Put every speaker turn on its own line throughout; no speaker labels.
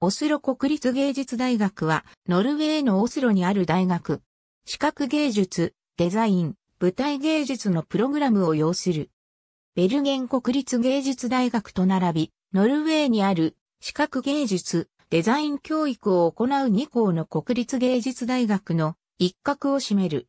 オスロ国立芸術大学は、ノルウェーのオスロにある大学。視覚芸術、デザイン、舞台芸術のプログラムを要する。ベルゲン国立芸術大学と並び、ノルウェーにある視覚芸術、デザイン教育を行う2校の国立芸術大学の一角を占める。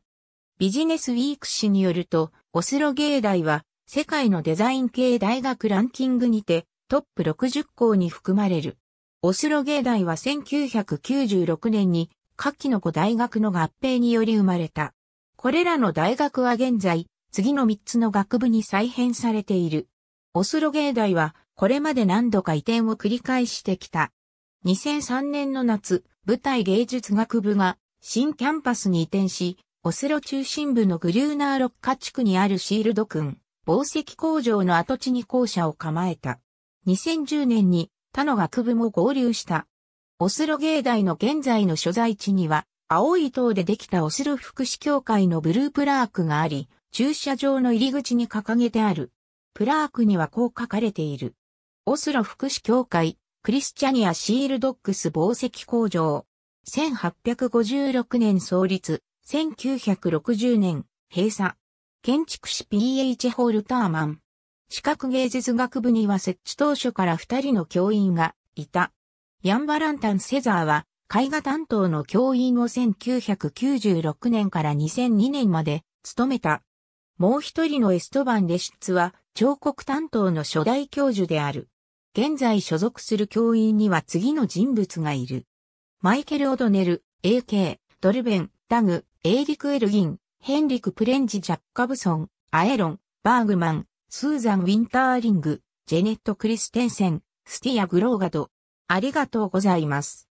ビジネスウィーク誌によると、オスロ芸大は世界のデザイン系大学ランキングにてトップ60校に含まれる。オスロ芸大は1996年に各の子大学の合併により生まれた。これらの大学は現在、次の3つの学部に再編されている。オスロ芸大は、これまで何度か移転を繰り返してきた。2003年の夏、舞台芸術学部が新キャンパスに移転し、オスロ中心部のグリューナーロッカ地区にあるシールド君、宝石工場の跡地に校舎を構えた。2010年に他の学部も合流した。オスロ芸大の現在の所在地には、青い塔でできたオスロ福祉協会のブループラークがあり、駐車場の入り口に掲げてある。プラークにはこう書かれている。オスロ福祉協会、クリスチャニア・シールドックス紡石工場。1856年創立、1960年、閉鎖。建築士 PH ホールターマン。視覚芸術学部には設置当初から二人の教員がいた。ヤン・バランタン・セザーは絵画担当の教員を1996年から2002年まで務めた。もう一人のエストバン・レシッツは彫刻担当の初代教授である。現在所属する教員には次の人物がいる。マイケル・オドネル、A.K., ドルベン、ダグ、エーリク・エルギン、ヘンリク・プレンジ・ジャッカブソン、アエロン、バーグマン、スーザン・ウィンターリング、ジェネット・クリステンセン、スティア・グローガド。あり
がとうございます。